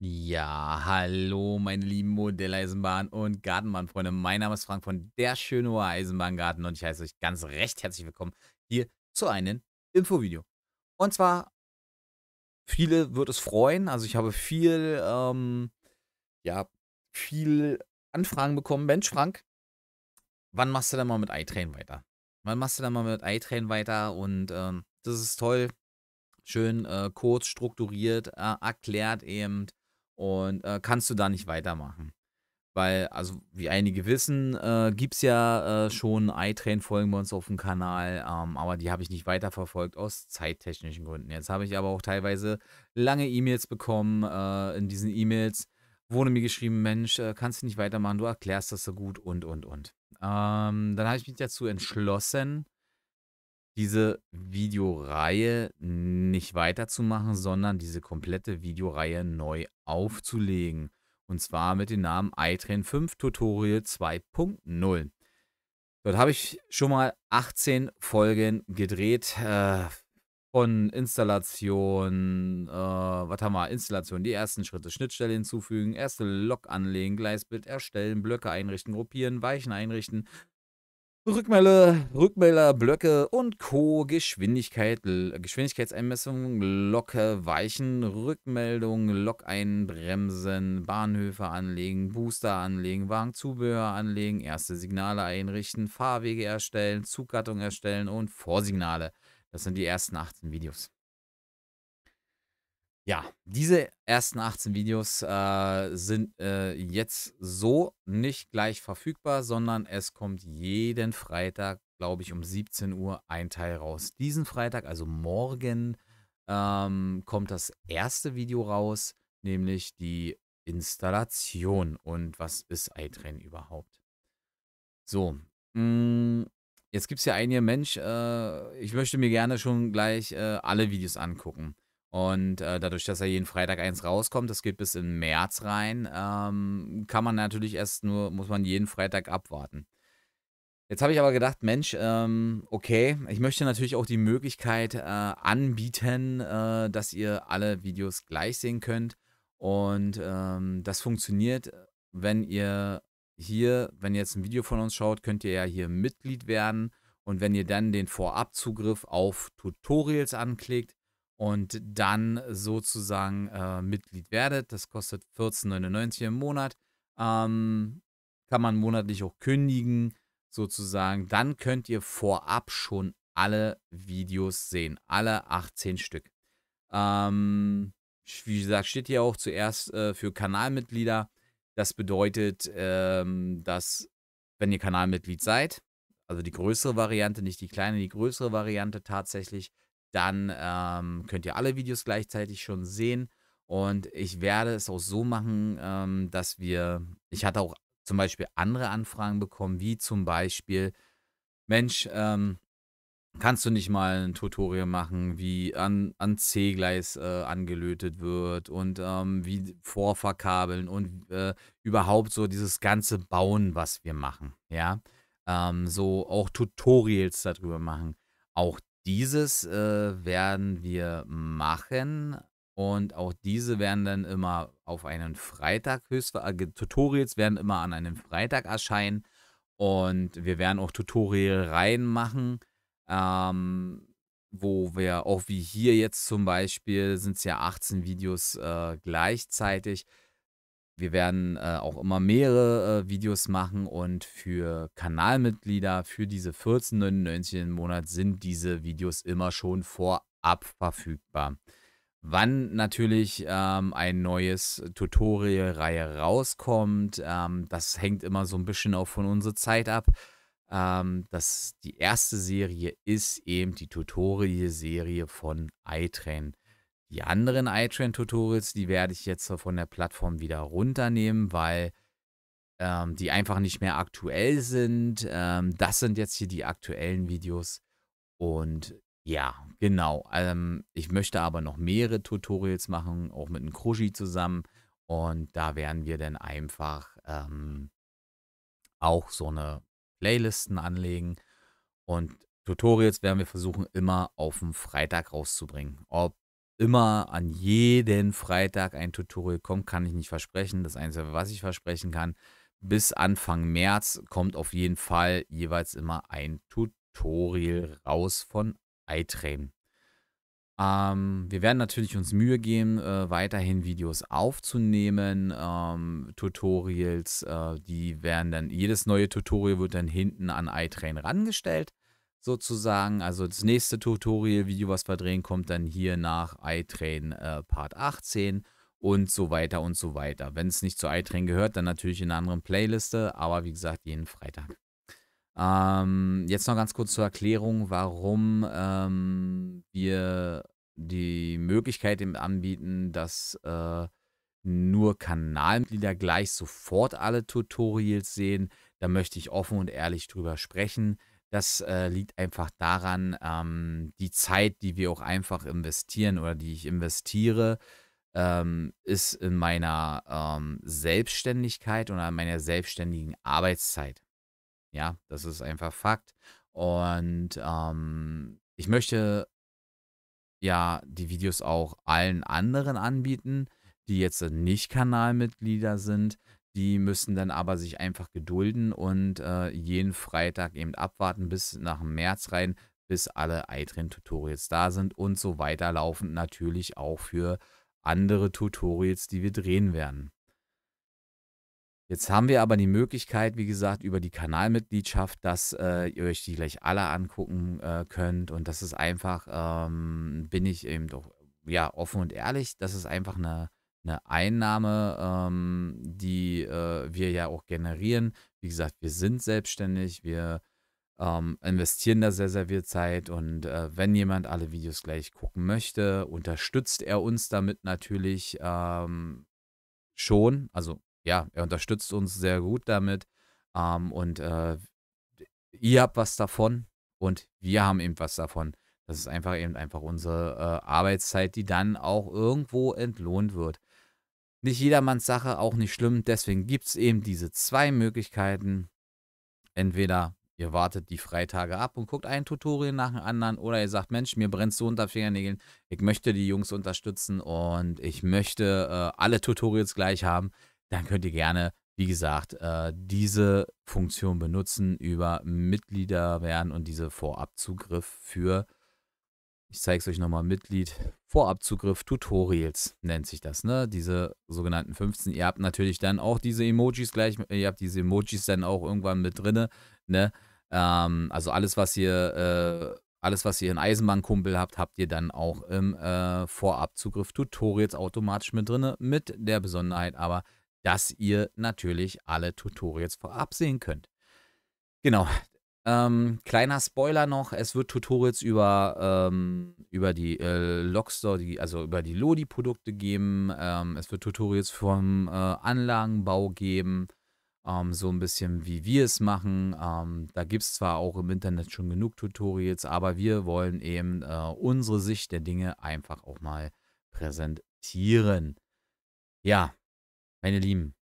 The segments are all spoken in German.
Ja, hallo meine lieben Modelleisenbahn- und Gartenbahnfreunde. Mein Name ist Frank von der Schöneoer Eisenbahngarten und ich heiße euch ganz recht herzlich willkommen hier zu einem Infovideo. Und zwar, viele wird es freuen, also ich habe viel, ähm, ja, viel Anfragen bekommen. Mensch, Frank, wann machst du denn mal mit iTrain weiter? Wann machst du denn mal mit iTrain weiter? Und ähm, das ist toll, schön äh, kurz, strukturiert, äh, erklärt eben und äh, kannst du da nicht weitermachen. Weil, also wie einige wissen, äh, gibt es ja äh, schon iTrain-Folgen bei uns auf dem Kanal, ähm, aber die habe ich nicht weiterverfolgt aus zeittechnischen Gründen. Jetzt habe ich aber auch teilweise lange E-Mails bekommen. Äh, in diesen E-Mails wurde mir geschrieben, Mensch, äh, kannst du nicht weitermachen, du erklärst das so gut und, und, und. Ähm, dann habe ich mich dazu entschlossen, diese Videoreihe nicht weiterzumachen, sondern diese komplette Videoreihe neu aufzulegen. Und zwar mit dem Namen iTrain 5 Tutorial 2.0. Dort habe ich schon mal 18 Folgen gedreht. Äh, von Installation, äh, was haben wir? Installation, die ersten Schritte, Schnittstelle hinzufügen, erste Lok anlegen, Gleisbild erstellen, Blöcke einrichten, gruppieren, Weichen einrichten, Rückmelder, Rückmelder, Blöcke und Co. Geschwindigkeit, Geschwindigkeitseinmessung, Locke weichen, Rückmeldung, Lok einbremsen, Bahnhöfe anlegen, Booster anlegen, Wagenzubehör anlegen, erste Signale einrichten, Fahrwege erstellen, Zuggattung erstellen und Vorsignale. Das sind die ersten 18 Videos. Ja, diese ersten 18 Videos äh, sind äh, jetzt so nicht gleich verfügbar, sondern es kommt jeden Freitag, glaube ich, um 17 Uhr ein Teil raus. Diesen Freitag, also morgen, ähm, kommt das erste Video raus, nämlich die Installation und was ist iTrain überhaupt. So, mh, mm, jetzt gibt es ja einige Mensch, äh, ich möchte mir gerne schon gleich äh, alle Videos angucken. Und äh, dadurch, dass er jeden Freitag eins rauskommt, das geht bis in März rein, ähm, kann man natürlich erst nur, muss man jeden Freitag abwarten. Jetzt habe ich aber gedacht, Mensch, ähm, okay, ich möchte natürlich auch die Möglichkeit äh, anbieten, äh, dass ihr alle Videos gleich sehen könnt. Und ähm, das funktioniert, wenn ihr hier, wenn ihr jetzt ein Video von uns schaut, könnt ihr ja hier Mitglied werden. Und wenn ihr dann den Vorabzugriff auf Tutorials anklickt, und dann sozusagen äh, Mitglied werdet. Das kostet 14,99 im Monat. Ähm, kann man monatlich auch kündigen, sozusagen. Dann könnt ihr vorab schon alle Videos sehen. Alle 18 Stück. Ähm, wie gesagt, steht hier auch zuerst äh, für Kanalmitglieder. Das bedeutet, ähm, dass wenn ihr Kanalmitglied seid, also die größere Variante, nicht die kleine, die größere Variante tatsächlich, dann ähm, könnt ihr alle Videos gleichzeitig schon sehen. Und ich werde es auch so machen, ähm, dass wir, ich hatte auch zum Beispiel andere Anfragen bekommen, wie zum Beispiel, Mensch, ähm, kannst du nicht mal ein Tutorial machen, wie an, an C-Gleis äh, angelötet wird und ähm, wie vorverkabeln und äh, überhaupt so dieses ganze Bauen, was wir machen, ja. Ähm, so auch Tutorials darüber machen. Auch dieses äh, werden wir machen und auch diese werden dann immer auf einen Freitag höchstwahrscheinlich, äh, Tutorials werden immer an einem Freitag erscheinen und wir werden auch Tutorial-Reihen machen, ähm, wo wir auch wie hier jetzt zum Beispiel sind es ja 18 Videos äh, gleichzeitig wir werden äh, auch immer mehrere äh, Videos machen und für Kanalmitglieder für diese 14,99 im Monat sind diese Videos immer schon vorab verfügbar. Wann natürlich ähm, ein neues Tutorial-Reihe rauskommt, ähm, das hängt immer so ein bisschen auch von unserer Zeit ab. Ähm, das, die erste Serie ist eben die Tutorial-Serie von iTrain. Die anderen iTrend-Tutorials, die werde ich jetzt von der Plattform wieder runternehmen, weil ähm, die einfach nicht mehr aktuell sind. Ähm, das sind jetzt hier die aktuellen Videos. Und ja, genau. Ähm, ich möchte aber noch mehrere Tutorials machen, auch mit einem Kruschi zusammen. Und da werden wir dann einfach ähm, auch so eine Playlisten anlegen. Und Tutorials werden wir versuchen, immer auf dem Freitag rauszubringen. Ob immer an jeden Freitag ein Tutorial kommt, kann ich nicht versprechen. Das Einzige, was ich versprechen kann, bis Anfang März kommt auf jeden Fall jeweils immer ein Tutorial raus von iTrain. Ähm, wir werden natürlich uns Mühe geben, äh, weiterhin Videos aufzunehmen, ähm, Tutorials, äh, die werden dann, jedes neue Tutorial wird dann hinten an iTrain rangestellt sozusagen. Also das nächste Tutorial-Video, was wir drehen, kommt dann hier nach iTrain äh, Part 18 und so weiter und so weiter. Wenn es nicht zu iTrain gehört, dann natürlich in einer anderen Playliste, aber wie gesagt, jeden Freitag. Ähm, jetzt noch ganz kurz zur Erklärung, warum ähm, wir die Möglichkeit anbieten, dass äh, nur Kanalmitglieder gleich sofort alle Tutorials sehen. Da möchte ich offen und ehrlich drüber sprechen. Das äh, liegt einfach daran, ähm, die Zeit, die wir auch einfach investieren oder die ich investiere, ähm, ist in meiner ähm, Selbstständigkeit oder in meiner selbstständigen Arbeitszeit. Ja, das ist einfach Fakt. Und ähm, ich möchte ja die Videos auch allen anderen anbieten, die jetzt nicht Kanalmitglieder sind, die müssen dann aber sich einfach gedulden und äh, jeden Freitag eben abwarten bis nach dem März rein, bis alle iTrain-Tutorials da sind und so weiterlaufend natürlich auch für andere Tutorials, die wir drehen werden. Jetzt haben wir aber die Möglichkeit, wie gesagt, über die Kanalmitgliedschaft, dass äh, ihr euch die gleich alle angucken äh, könnt. Und das ist einfach, ähm, bin ich eben doch ja, offen und ehrlich, das ist einfach eine eine Einnahme, ähm, die äh, wir ja auch generieren. Wie gesagt, wir sind selbstständig, wir ähm, investieren da sehr, sehr viel Zeit und äh, wenn jemand alle Videos gleich gucken möchte, unterstützt er uns damit natürlich ähm, schon. Also ja, er unterstützt uns sehr gut damit ähm, und äh, ihr habt was davon und wir haben eben was davon. Das ist einfach eben einfach unsere äh, Arbeitszeit, die dann auch irgendwo entlohnt wird nicht jedermanns Sache, auch nicht schlimm. Deswegen gibt es eben diese zwei Möglichkeiten. Entweder ihr wartet die Freitage ab und guckt ein Tutorial nach dem anderen oder ihr sagt, Mensch, mir brennt so unter Fingernägeln, ich möchte die Jungs unterstützen und ich möchte äh, alle Tutorials gleich haben, dann könnt ihr gerne, wie gesagt, äh, diese Funktion benutzen über Mitglieder werden und diese Vorabzugriff für ich zeige es euch nochmal, Mitglied, Vorabzugriff, Tutorials nennt sich das, ne? Diese sogenannten 15. Ihr habt natürlich dann auch diese Emojis gleich, ihr habt diese Emojis dann auch irgendwann mit drinne, ne? Ähm, also alles, was ihr, äh, alles, was ihr in Eisenbahnkumpel habt, habt ihr dann auch im äh, Vorabzugriff Tutorials automatisch mit drinne, mit der Besonderheit aber, dass ihr natürlich alle Tutorials vorab sehen könnt. Genau, ähm, kleiner Spoiler noch, es wird Tutorials über, ähm, über die äh, Lockstore, die, also über die Lodi-Produkte geben. Ähm, es wird Tutorials vom äh, Anlagenbau geben, ähm, so ein bisschen wie wir es machen. Ähm, da gibt es zwar auch im Internet schon genug Tutorials, aber wir wollen eben äh, unsere Sicht der Dinge einfach auch mal präsentieren. Ja, meine Lieben,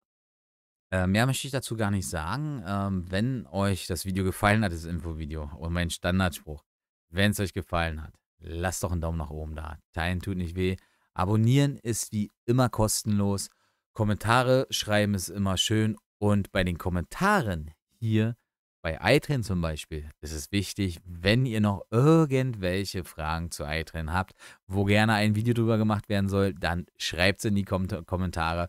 äh, mehr möchte ich dazu gar nicht sagen. Ähm, wenn euch das Video gefallen hat, das Infovideo und mein Standardspruch, wenn es euch gefallen hat, lasst doch einen Daumen nach oben da. Teilen tut nicht weh. Abonnieren ist wie immer kostenlos. Kommentare schreiben ist immer schön. Und bei den Kommentaren hier bei iTrain zum Beispiel ist es wichtig, wenn ihr noch irgendwelche Fragen zu iTrain habt, wo gerne ein Video drüber gemacht werden soll, dann schreibt es in die Kom Kommentare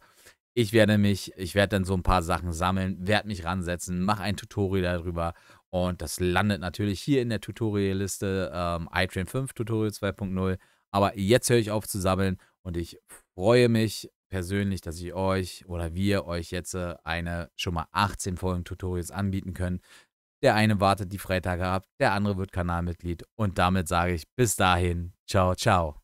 ich werde mich, ich werde dann so ein paar Sachen sammeln, werde mich ransetzen, mache ein Tutorial darüber und das landet natürlich hier in der Tutorial-Liste ähm, iTrain 5 Tutorial 2.0. Aber jetzt höre ich auf zu sammeln und ich freue mich persönlich, dass ich euch oder wir euch jetzt äh, eine schon mal 18 Folgen Tutorials anbieten können. Der eine wartet die Freitage ab, der andere wird Kanalmitglied und damit sage ich bis dahin, ciao, ciao.